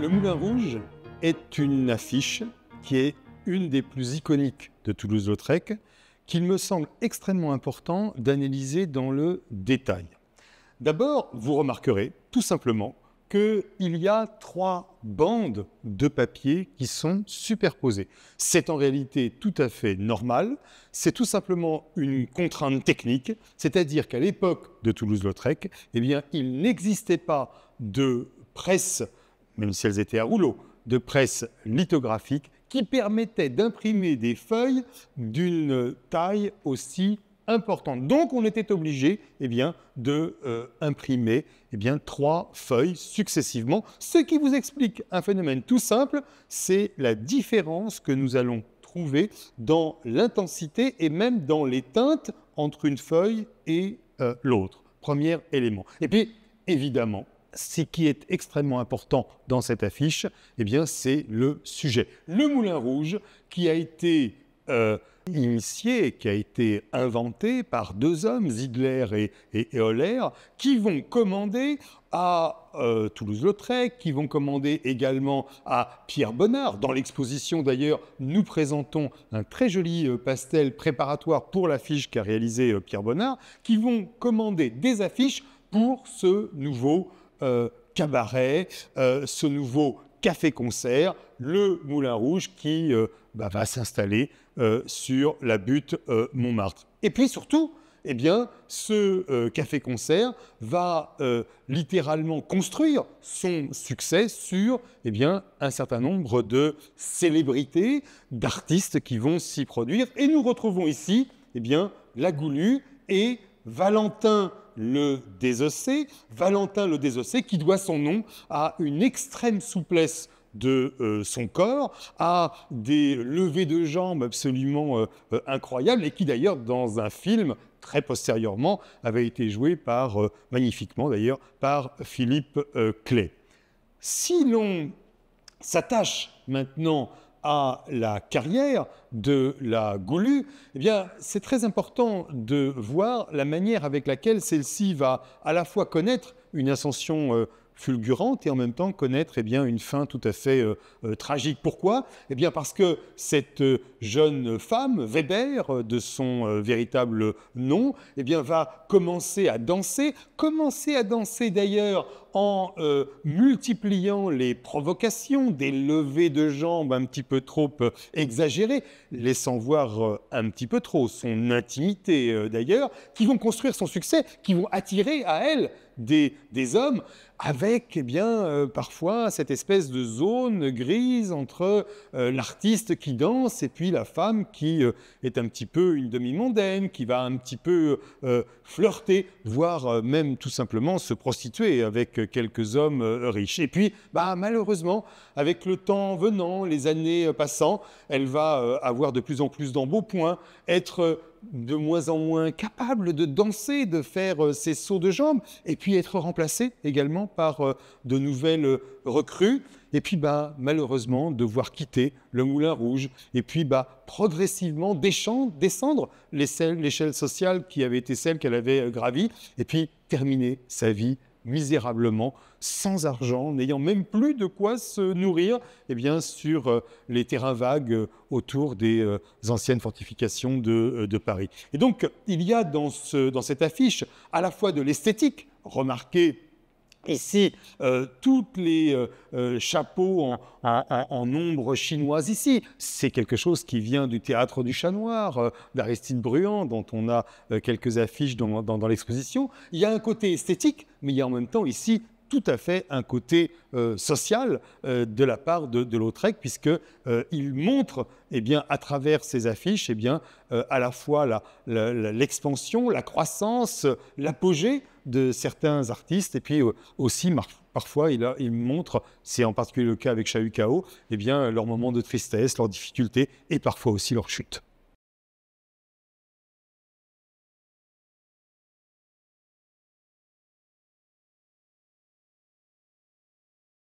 Le Moulin Rouge est une affiche qui est une des plus iconiques de Toulouse-Lautrec, qu'il me semble extrêmement important d'analyser dans le détail. D'abord, vous remarquerez tout simplement qu'il y a trois bandes de papier qui sont superposées. C'est en réalité tout à fait normal, c'est tout simplement une contrainte technique, c'est-à-dire qu'à l'époque de Toulouse-Lautrec, eh bien, il n'existait pas de presse même si elles étaient à rouleau, de presse lithographique qui permettait d'imprimer des feuilles d'une taille aussi importante. Donc on était obligé eh bien, de euh, imprimer eh bien, trois feuilles successivement, ce qui vous explique un phénomène tout simple, c'est la différence que nous allons trouver dans l'intensité et même dans les teintes entre une feuille et euh, l'autre. Premier élément. Et puis, évidemment, ce qui est extrêmement important dans cette affiche, eh bien, c'est le sujet. Le Moulin Rouge qui a été euh, initié, qui a été inventé par deux hommes, Zidler et, Euler, qui vont commander à euh, Toulouse-Lautrec, qui vont commander également à Pierre Bonnard. Dans l'exposition d'ailleurs, nous présentons un très joli euh, pastel préparatoire pour l'affiche qu'a réalisé Pierre Bonnard, qui vont commander des affiches pour ce nouveau euh, cabaret, euh, ce nouveau café-concert, le Moulin Rouge qui euh, bah, va s'installer sur la butte Montmartre. Et puis surtout, eh bien, ce café-concert va littéralement construire son succès sur eh bien, un certain nombre de célébrités, d'artistes qui vont s'y produire. Et nous retrouvons ici eh bien, et Valentin le Désossé, e Valentin le Désossé, e qui doit son nom à une extrême souplesse de euh, son corps, à des levées de jambes absolument euh, incroyables, et qui d'ailleurs, dans un film très postérieurement, avait été joué par, euh, magnifiquement d'ailleurs, par Philippe Clay. Si l'on s'attache maintenant à la carrière de la Goulue, eh bien, c'est très important de voir la manière avec laquelle celle-ci va à la fois connaître une ascension euh, fulgurante et en même temps connaître eh bien, une fin tout à fait euh, euh, tragique. Pourquoi eh bien, Parce que cette jeune femme, Weber, de son véritable nom, eh bien, va commencer à danser, commencer à danser d'ailleurs en euh, multipliant les provocations, des levées de jambes un petit peu trop euh, exagérées, laissant voir euh, un petit peu trop son intimité d'ailleurs, qui vont construire son succès, qui vont attirer à elle des, des hommes avec eh bien parfois cette espèce de zone grise entre l'artiste qui danse et puis la femme qui est un petit peu une demi-mondaine, qui va un petit peu flirter, voire même tout simplement se prostituer avec quelques hommes euh, riches. Et puis, bah, malheureusement, avec le temps venant, les années euh, passant, elle va euh, avoir de plus en plus d'embaupoints, être de moins en moins capable de danser, de faire ses sauts de jambes, et puis être remplacée également par de nouvelles recrues, et puis bah, malheureusement devoir quitter le Moulin Rouge, et puis bah, progressivement descendre l'échelle sociale qui avait été celle qu'elle avait gravie, et puis terminer sa vie misérablement, sans argent, n'ayant même plus de quoi se nourrir, eh bien, sur euh, les terrains vagues euh, autour des euh, anciennes fortifications de, Paris. Et donc, il y a dans cette affiche à la fois de l'esthétique, remarquée Ici, euh, toutes tous les euh, euh, chapeaux en, ombre chinoise ici. C'est quelque chose qui vient du théâtre du chat noir, d'Aristide Bruand, dont on a quelques affiches dans l'exposition. Il y a un côté esthétique, mais il y a en même temps ici tout à fait un côté euh, social euh, de la part de, de Lautrec, puisqu'il euh, montre eh bien, à travers ses affiches eh bien, à la fois l'expansion, la, croissance, l'apogée de certains artistes, et puis aussi parfois il, montre, c'est en particulier le cas avec chahu Kao, eh bien, leur moment de tristesse, leurs difficultés, et parfois aussi leur chute.